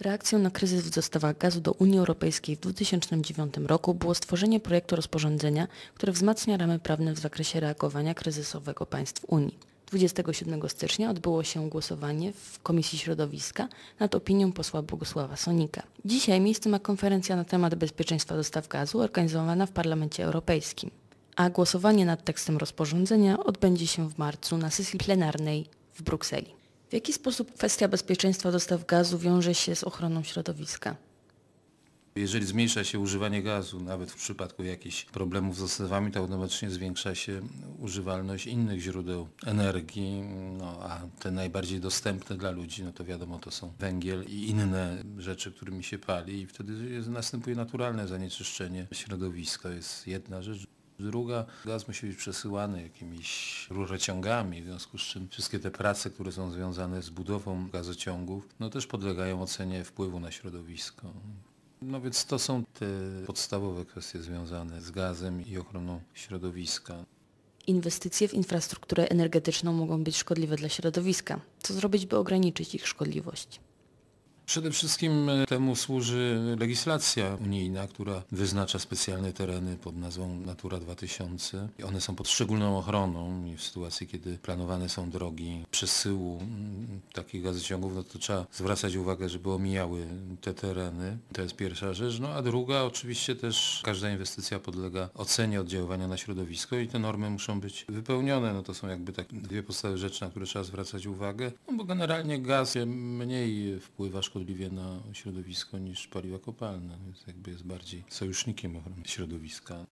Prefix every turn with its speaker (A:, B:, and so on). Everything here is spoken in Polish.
A: Reakcją na kryzys w dostawach gazu do Unii Europejskiej w 2009 roku było stworzenie projektu rozporządzenia, które wzmacnia ramy prawne w zakresie reagowania kryzysowego państw Unii. 27 stycznia odbyło się głosowanie w Komisji Środowiska nad opinią posła Bogusława Sonika. Dzisiaj miejsce ma konferencja na temat bezpieczeństwa dostaw gazu organizowana w Parlamencie Europejskim, a głosowanie nad tekstem rozporządzenia odbędzie się w marcu na sesji plenarnej w Brukseli. W jaki sposób kwestia bezpieczeństwa dostaw gazu wiąże się z ochroną środowiska?
B: Jeżeli zmniejsza się używanie gazu, nawet w przypadku jakichś problemów z dostawami, to automatycznie zwiększa się używalność innych źródeł energii, no, a te najbardziej dostępne dla ludzi, no to wiadomo, to są węgiel i inne rzeczy, którymi się pali i wtedy jest, następuje naturalne zanieczyszczenie środowiska. To jest jedna rzecz. Druga, gaz musi być przesyłany jakimiś rurociągami, w związku z czym wszystkie te prace, które są związane z budową gazociągów, no też podlegają ocenie wpływu na środowisko. No więc to są te podstawowe kwestie związane z gazem i ochroną środowiska.
A: Inwestycje w infrastrukturę energetyczną mogą być szkodliwe dla środowiska. Co zrobić, by ograniczyć ich szkodliwość?
B: Przede wszystkim e, temu służy legislacja unijna, która wyznacza specjalne tereny pod nazwą Natura 2000. One są pod szczególną ochroną i w sytuacji, kiedy planowane są drogi przesyłu mm, takich gazociągów, no to trzeba zwracać uwagę, żeby omijały te tereny. To jest pierwsza rzecz. No a druga oczywiście też każda inwestycja podlega ocenie oddziaływania na środowisko i te normy muszą być wypełnione. No to są jakby tak dwie podstawowe rzeczy, na które trzeba zwracać uwagę, no bo generalnie gaz mniej wpływa szkodliwie szkodliwie na środowisko niż paliwa kopalne, więc jakby jest bardziej sojusznikiem ochrony środowiska.